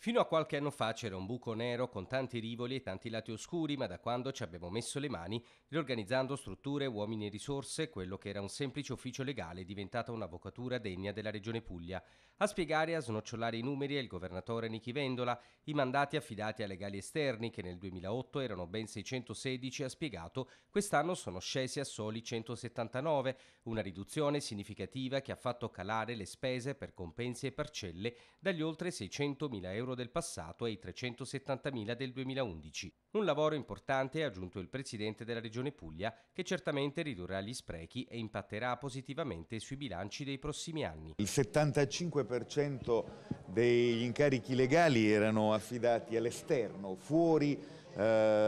Fino a qualche anno fa c'era un buco nero con tanti rivoli e tanti lati oscuri, ma da quando ci abbiamo messo le mani, riorganizzando strutture, uomini e risorse, quello che era un semplice ufficio legale è diventata un'avvocatura degna della Regione Puglia. A spiegare e a snocciolare i numeri è il governatore Nichi Vendola, i mandati affidati a legali esterni, che nel 2008 erano ben 616, ha spiegato quest'anno sono scesi a soli 179, una riduzione significativa che ha fatto calare le spese per compensi e parcelle dagli oltre 600.000 euro del passato i 370.000 del 2011. Un lavoro importante, ha aggiunto il presidente della Regione Puglia, che certamente ridurrà gli sprechi e impatterà positivamente sui bilanci dei prossimi anni. Il 75% degli incarichi legali erano affidati all'esterno, fuori eh,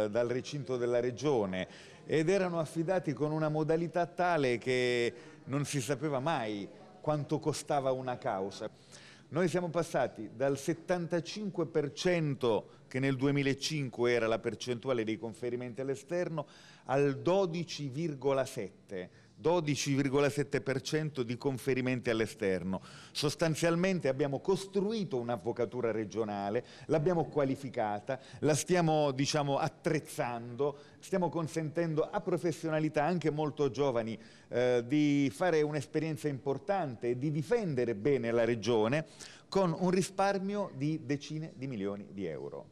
dal recinto della Regione ed erano affidati con una modalità tale che non si sapeva mai quanto costava una causa. Noi siamo passati dal 75% che nel 2005 era la percentuale dei conferimenti all'esterno al 12,7% 12,7% di conferimenti all'esterno. Sostanzialmente abbiamo costruito un'avvocatura regionale, l'abbiamo qualificata, la stiamo diciamo, attrezzando, stiamo consentendo a professionalità anche molto giovani eh, di fare un'esperienza importante e di difendere bene la regione con un risparmio di decine di milioni di euro.